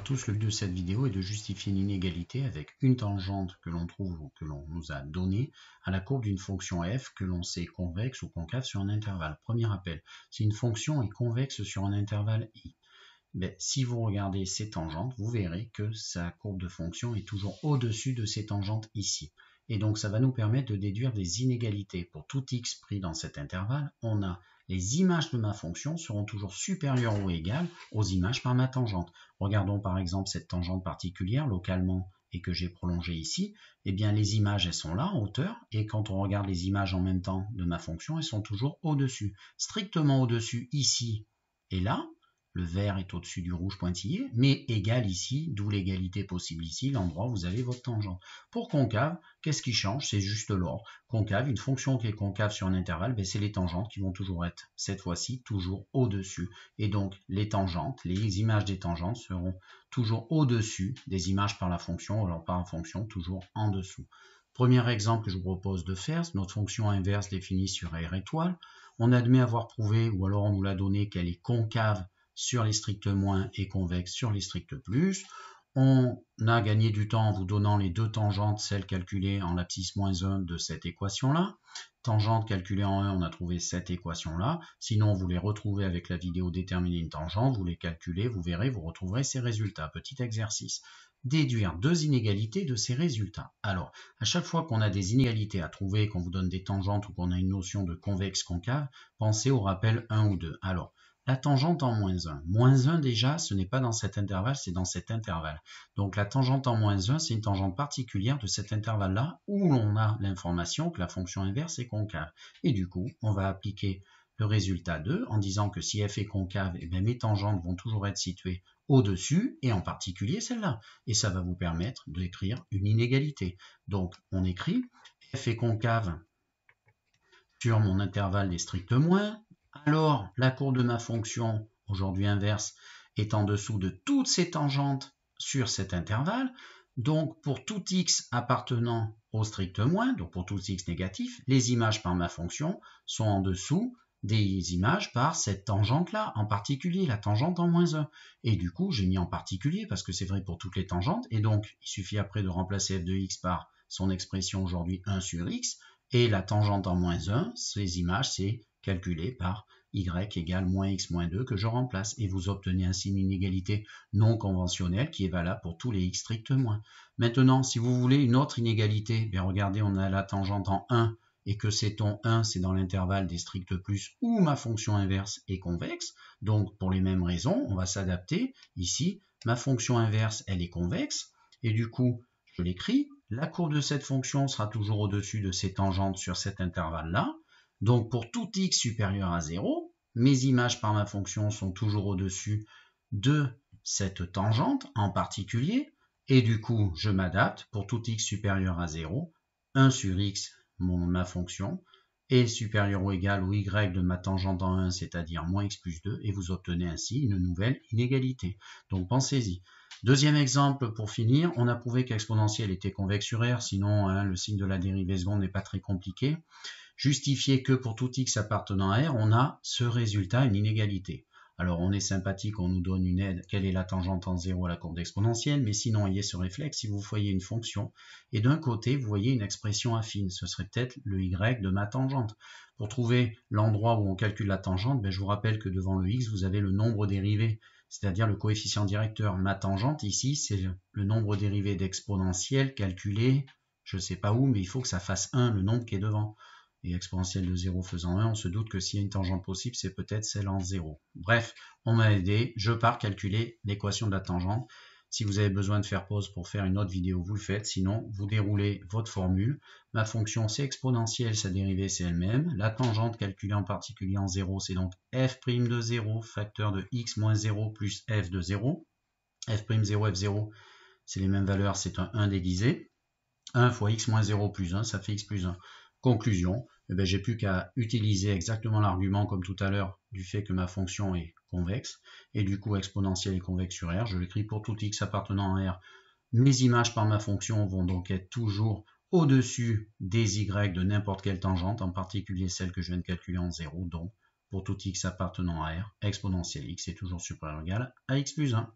tous, le but de cette vidéo est de justifier une inégalité avec une tangente que l'on trouve ou que l'on nous a donnée à la courbe d'une fonction f que l'on sait convexe ou concave sur un intervalle. Premier appel, si une fonction est convexe sur un intervalle i, ben, si vous regardez ces tangentes, vous verrez que sa courbe de fonction est toujours au-dessus de ces tangentes ici. Et donc ça va nous permettre de déduire des inégalités. Pour tout x pris dans cet intervalle, on a les images de ma fonction seront toujours supérieures ou égales aux images par ma tangente. Regardons par exemple cette tangente particulière localement et que j'ai prolongée ici. Eh bien, les images, elles sont là, en hauteur, et quand on regarde les images en même temps de ma fonction, elles sont toujours au-dessus. Strictement au-dessus ici et là, le vert est au-dessus du rouge pointillé, mais égal ici, d'où l'égalité possible ici, l'endroit où vous avez votre tangente. Pour concave, qu'est-ce qui change C'est juste l'ordre. Concave, une fonction qui est concave sur un intervalle, ben, c'est les tangentes qui vont toujours être, cette fois-ci, toujours au-dessus. Et donc, les tangentes, les images des tangentes seront toujours au-dessus des images par la fonction, alors par la fonction, toujours en dessous. Premier exemple que je vous propose de faire, notre fonction inverse définie sur R étoile. On admet avoir prouvé, ou alors on nous l'a donné, qu'elle est concave sur les stricts moins et convexe sur les stricts plus. On a gagné du temps en vous donnant les deux tangentes, celles calculées en lapsis moins 1 de cette équation-là. Tangente calculée en 1, on a trouvé cette équation-là. Sinon, vous les retrouvez avec la vidéo déterminer une tangente, vous les calculez, vous verrez, vous retrouverez ces résultats. Petit exercice. Déduire deux inégalités de ces résultats. Alors, à chaque fois qu'on a des inégalités à trouver, qu'on vous donne des tangentes ou qu'on a une notion de convexe concave, pensez au rappel 1 ou 2. Alors, la tangente en moins 1. Moins 1 déjà, ce n'est pas dans cet intervalle, c'est dans cet intervalle. Donc la tangente en moins 1, c'est une tangente particulière de cet intervalle-là où l'on a l'information que la fonction inverse est concave. Et du coup, on va appliquer le résultat 2 en disant que si f est concave, eh mes tangentes vont toujours être situées au-dessus et en particulier celle-là. Et ça va vous permettre d'écrire une inégalité. Donc on écrit f est concave sur mon intervalle des strictes moins alors la courbe de ma fonction, aujourd'hui inverse, est en dessous de toutes ces tangentes sur cet intervalle. Donc pour tout x appartenant au strict moins, donc pour tout x négatif, les images par ma fonction sont en dessous des images par cette tangente-là, en particulier la tangente en moins 1. Et du coup, j'ai mis en particulier parce que c'est vrai pour toutes les tangentes. Et donc, il suffit après de remplacer f de x par son expression aujourd'hui 1 sur x. Et la tangente en moins 1, ces images, c'est calculé par y égale moins x moins 2 que je remplace et vous obtenez ainsi une inégalité non conventionnelle qui est valable pour tous les x stricts moins. Maintenant, si vous voulez une autre inégalité, eh bien regardez, on a la tangente en 1 et que c'est on 1, c'est dans l'intervalle des stricts plus où ma fonction inverse est convexe. Donc pour les mêmes raisons, on va s'adapter. Ici, ma fonction inverse, elle est convexe et du coup, je l'écris. La courbe de cette fonction sera toujours au-dessus de ces tangentes sur cet intervalle-là. Donc pour tout x supérieur à 0, mes images par ma fonction sont toujours au-dessus de cette tangente en particulier, et du coup je m'adapte pour tout x supérieur à 0, 1 sur x, mon, ma fonction, est supérieur ou égal au y de ma tangente en 1, c'est-à-dire moins x plus 2, et vous obtenez ainsi une nouvelle inégalité. Donc pensez-y. Deuxième exemple pour finir, on a prouvé qu'exponentielle était sur R, sinon hein, le signe de la dérivée seconde n'est pas très compliqué. Justifiez que pour tout x appartenant à R, on a ce résultat, une inégalité. Alors on est sympathique, on nous donne une aide, quelle est la tangente en zéro à la courbe exponentielle, mais sinon ayez ce réflexe si vous voyez une fonction, et d'un côté vous voyez une expression affine, ce serait peut-être le y de ma tangente. Pour trouver l'endroit où on calcule la tangente, ben, je vous rappelle que devant le x vous avez le nombre dérivé, c'est-à-dire le coefficient directeur. Ma tangente ici c'est le nombre dérivé d'exponentielle calculé, je ne sais pas où, mais il faut que ça fasse 1, le nombre qui est devant et exponentielle de 0 faisant 1, on se doute que s'il y a une tangente possible, c'est peut-être celle en 0. Bref, on m'a aidé, je pars calculer l'équation de la tangente. Si vous avez besoin de faire pause pour faire une autre vidéo, vous le faites, sinon vous déroulez votre formule. Ma fonction c'est exponentielle, sa dérivée c'est elle-même. La tangente calculée en particulier en 0, c'est donc f' de 0, facteur de x moins 0 plus f de 0. f' 0, f0, c'est les mêmes valeurs, c'est un 1 déguisé. 1 fois x moins 0 plus 1, ça fait x plus 1. Conclusion, eh ben, j'ai plus qu'à utiliser exactement l'argument comme tout à l'heure du fait que ma fonction est convexe, et du coup exponentielle est convexe sur R. Je l'écris pour tout x appartenant à R. Mes images par ma fonction vont donc être toujours au-dessus des y de n'importe quelle tangente, en particulier celle que je viens de calculer en 0, donc pour tout x appartenant à R, exponentielle x est toujours supérieur ou égal à x plus 1.